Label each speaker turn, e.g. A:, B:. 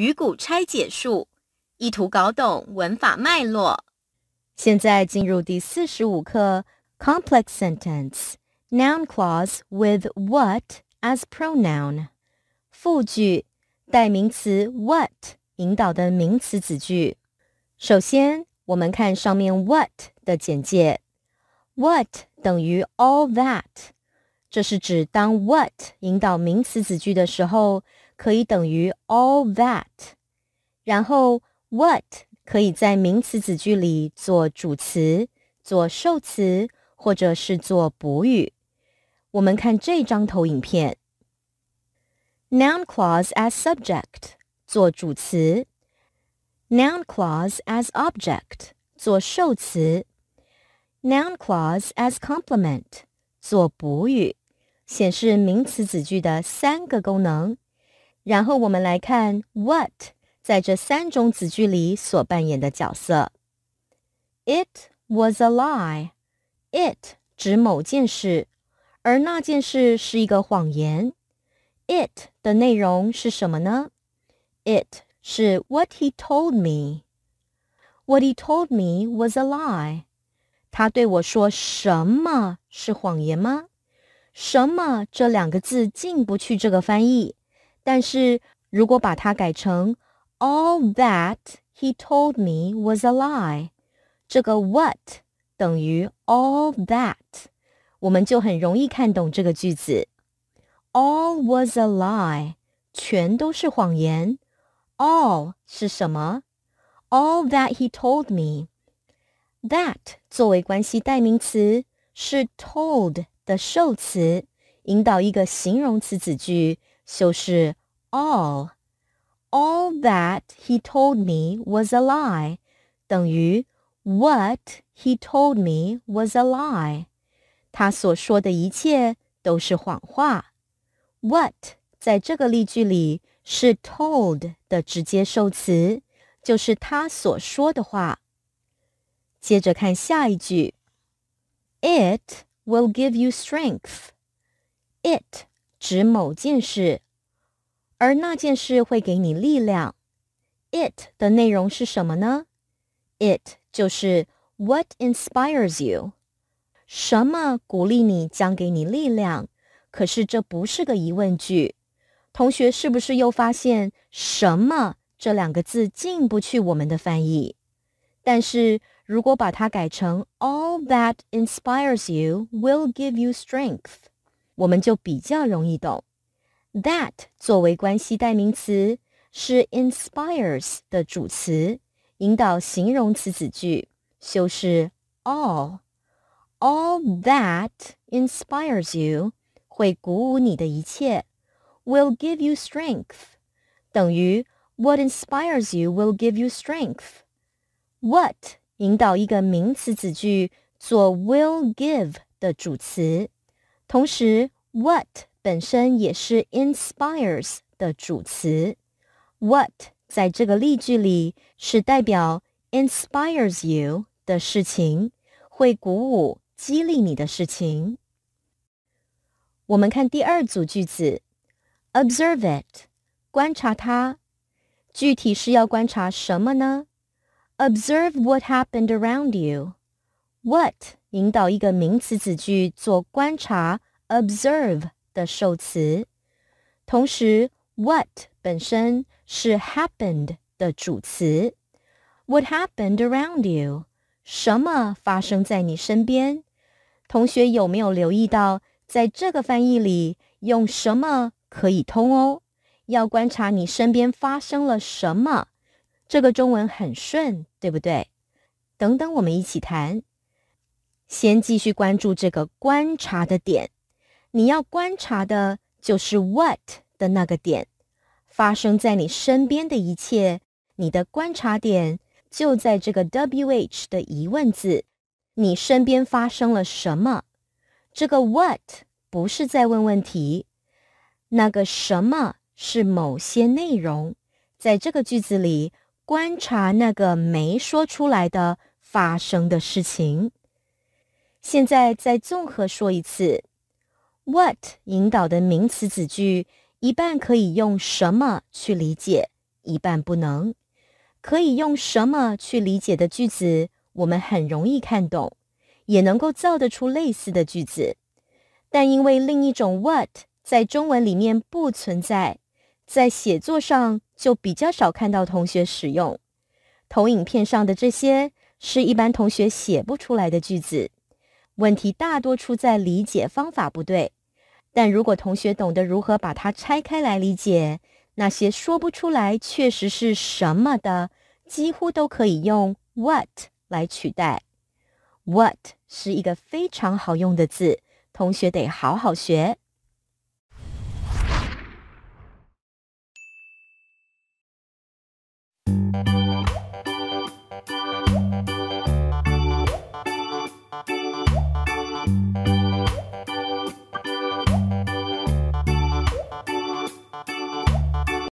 A: 鱼骨拆解术，意图搞懂文法脉络。现在进入第四十五课：Complex sentence，noun clause with what as pronoun。复句，代名词 what 引导的名词子句。首先，我们看上面 what 的简介。What 等于 all that，这是指当 what 引导名词子句的时候。可以等于 all that，然后 what 可以在名词子句里做主词、做受词或者是做补语。我们看这张投影片：noun clause as subject 做主词，noun clause as object 做受词，noun clause as complement 做补语。显示名词子句的三个功能。然后我们来看 what 在这三种子句里所扮演的角色。It was a lie。It 指某件事，而那件事是一个谎言。It 的内容是什么呢？It 是 what he told me。What he told me was a lie。他对我说什么是谎言吗？什么这两个字进不去这个翻译。但是，如果把它改成 "All that he told me was a lie"，这个 "What" 等于 "All that"，我们就很容易看懂这个句子。All was a lie，全都是谎言。All 是什么？All that he told me。That 作为关系代名词，是 "told" 的受词，引导一个形容词子句。修饰 all, all that he told me was a lie 等于 What he told me was a lie. 他所说的一切都是谎话。What 在这个例句里是 told 的直接受词，就是他所说的话。接着看下一句，It will give you strength. It. 指某件事，而那件事会给你力量。It 的内容是什么呢？It 就是 What inspires you？什么鼓励你将给你力量？可是这不是个疑问句。同学是不是又发现什么这两个字进不去我们的翻译？但是如果把它改成 All that inspires you will give you strength。我们就比较容易懂。That 作为关系代名词是 inspires 的主词，引导形容词子句，修饰 all。All that inspires you 会鼓舞你的一切，will give you strength 等于 what inspires you will give you strength。What 引导一个名词子句做 will give 的主词。同时，what 本身也是 inspires 的主词。what 在这个例句里是代表 inspires you 的事情，会鼓舞、激励你的事情。我们看第二组句子，observe it，观察它，具体是要观察什么呢？observe what happened around you。What 引导一个名词子句做观察，observe 的受词，同时 what 本身是 happened 的主词。What happened around you？什么发生在你身边？同学有没有留意到，在这个翻译里用什么可以通哦？要观察你身边发生了什么，这个中文很顺，对不对？等等，我们一起谈。先继续关注这个观察的点，你要观察的就是 what 的那个点，发生在你身边的一切，你的观察点就在这个 wh 的疑问字，你身边发生了什么？这个 what 不是在问问题，那个什么是某些内容，在这个句子里观察那个没说出来的发生的事情。现在再综合说一次，what 引导的名词子句，一半可以用什么去理解，一半不能。可以用什么去理解的句子，我们很容易看懂，也能够造得出类似的句子。但因为另一种 what 在中文里面不存在，在写作上就比较少看到同学使用。投影片上的这些，是一般同学写不出来的句子。问题大多出在理解方法不对，但如果同学懂得如何把它拆开来理解，那些说不出来确实是什么的，几乎都可以用 what 来取代。What 是一个非常好用的字，同学得好好学。